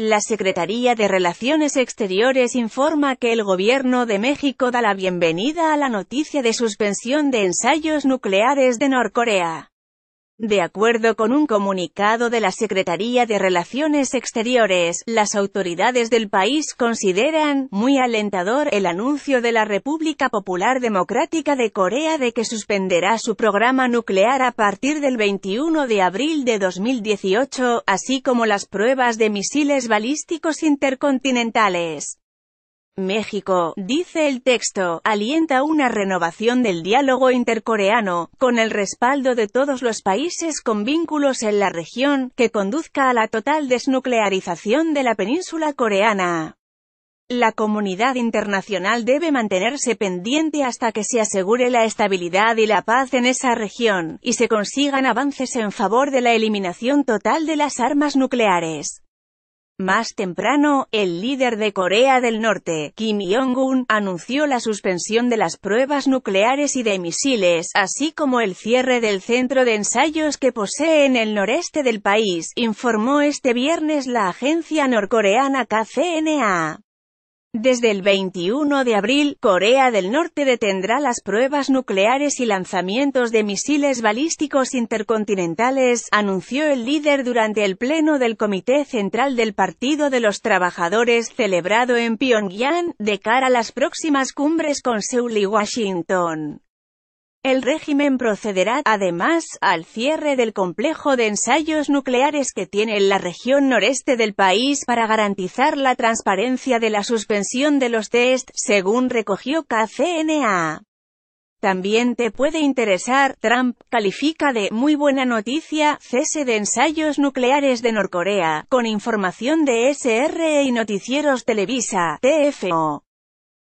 La Secretaría de Relaciones Exteriores informa que el Gobierno de México da la bienvenida a la noticia de suspensión de ensayos nucleares de Norcorea. De acuerdo con un comunicado de la Secretaría de Relaciones Exteriores, las autoridades del país consideran muy alentador el anuncio de la República Popular Democrática de Corea de que suspenderá su programa nuclear a partir del 21 de abril de 2018, así como las pruebas de misiles balísticos intercontinentales. México, dice el texto, alienta una renovación del diálogo intercoreano, con el respaldo de todos los países con vínculos en la región, que conduzca a la total desnuclearización de la península coreana. La comunidad internacional debe mantenerse pendiente hasta que se asegure la estabilidad y la paz en esa región, y se consigan avances en favor de la eliminación total de las armas nucleares. Más temprano, el líder de Corea del Norte, Kim Jong-un, anunció la suspensión de las pruebas nucleares y de misiles, así como el cierre del centro de ensayos que posee en el noreste del país, informó este viernes la agencia norcoreana KCNA. Desde el 21 de abril, Corea del Norte detendrá las pruebas nucleares y lanzamientos de misiles balísticos intercontinentales, anunció el líder durante el pleno del Comité Central del Partido de los Trabajadores celebrado en Pyongyang, de cara a las próximas cumbres con Seoul y Washington. El régimen procederá, además, al cierre del complejo de ensayos nucleares que tiene en la región noreste del país para garantizar la transparencia de la suspensión de los test, según recogió KCNA. También te puede interesar, Trump califica de «muy buena noticia» cese de ensayos nucleares de Norcorea, con información de SR e y Noticieros Televisa, TFO.